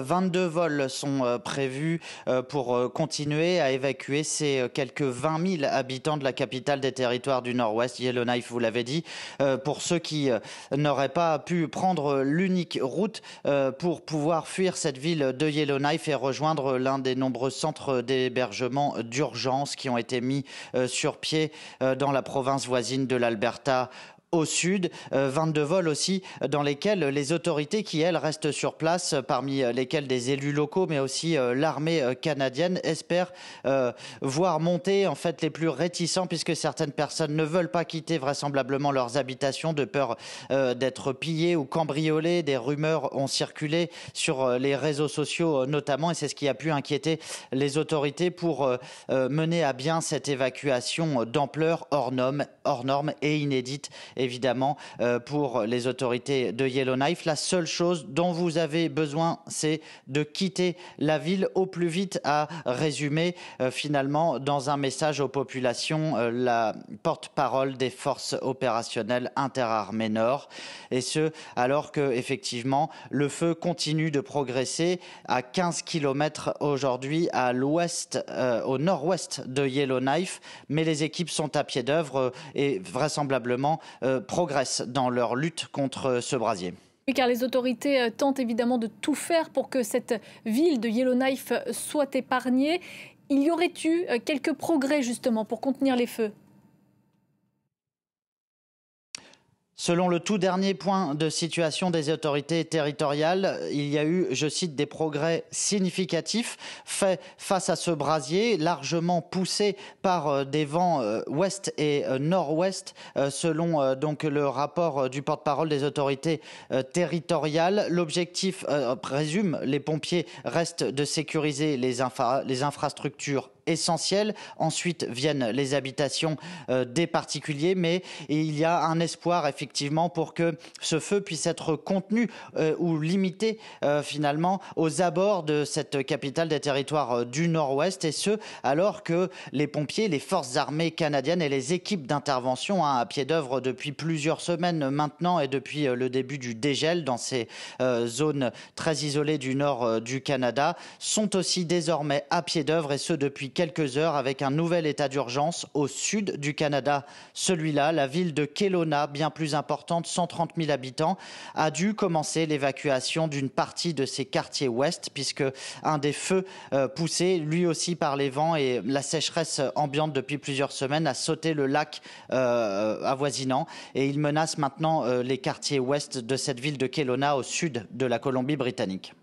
22 vols sont euh, prévus euh, pour euh, continuer à évacuer ces quelques 20 000 habitants de la capitale des territoires du Nord-Ouest, Yellowknife, vous l'avez dit, pour ceux qui n'auraient pas pu prendre l'unique route pour pouvoir fuir cette ville de Yellowknife et rejoindre l'un des nombreux centres d'hébergement d'urgence qui ont été mis sur pied dans la province voisine de l'Alberta au sud, 22 euh, vols aussi euh, dans lesquels les autorités qui, elles, restent sur place, euh, parmi lesquelles des élus locaux, mais aussi l'armée canadienne, espèrent voir monter en fait les plus réticents, puisque certaines personnes ne veulent pas quitter vraisemblablement leurs habitations de peur d'être pillées ou cambriolées. Des rumeurs ont circulé sur les réseaux sociaux notamment, et c'est ce qui a pu inquiéter les autorités pour mener à bien cette évacuation d'ampleur hors norme, hors norme et inédite évidemment, euh, pour les autorités de Yellowknife. La seule chose dont vous avez besoin, c'est de quitter la ville au plus vite, à résumer euh, finalement dans un message aux populations euh, la porte-parole des forces opérationnelles interarmées nord. Et ce, alors que effectivement le feu continue de progresser à 15 km aujourd'hui à l'ouest, au nord-ouest de Yellowknife, mais les équipes sont à pied d'œuvre et vraisemblablement euh, progressent dans leur lutte contre euh, ce brasier. Oui, car les autorités euh, tentent évidemment de tout faire pour que cette ville de Yellowknife soit épargnée. Il y aurait eu quelques progrès justement pour contenir les feux Selon le tout dernier point de situation des autorités territoriales, il y a eu, je cite, des progrès significatifs faits face à ce brasier, largement poussé par euh, des vents euh, ouest et euh, nord-ouest, selon donc le rapport du porte-parole des autorités territoriales. L'objectif, présume les pompiers, reste de sécuriser les, les infrastructures Ensuite viennent les habitations euh, des particuliers, mais il y a un espoir effectivement pour que ce feu puisse être contenu euh, ou limité euh, finalement aux abords de cette capitale des territoires du Nord-Ouest, et ce alors que les pompiers, les forces armées canadiennes et les équipes d'intervention hein, à pied d'œuvre depuis plusieurs semaines maintenant et depuis le début du dégel dans ces zones très isolées du nord du Canada sont aussi désormais à pied d'œuvre et ce depuis quelques heures avec un nouvel état d'urgence au sud du Canada. Celui-là, la ville de Kelowna, bien plus importante, 130 000 habitants, a dû commencer l'évacuation d'une partie de ses quartiers ouest puisque un des feux euh, poussés, lui aussi par les vents et la sécheresse ambiante depuis plusieurs semaines, a sauté le lac euh, avoisinant et il menace maintenant euh, les quartiers ouest de cette ville de Kelowna au sud de la Colombie-Britannique.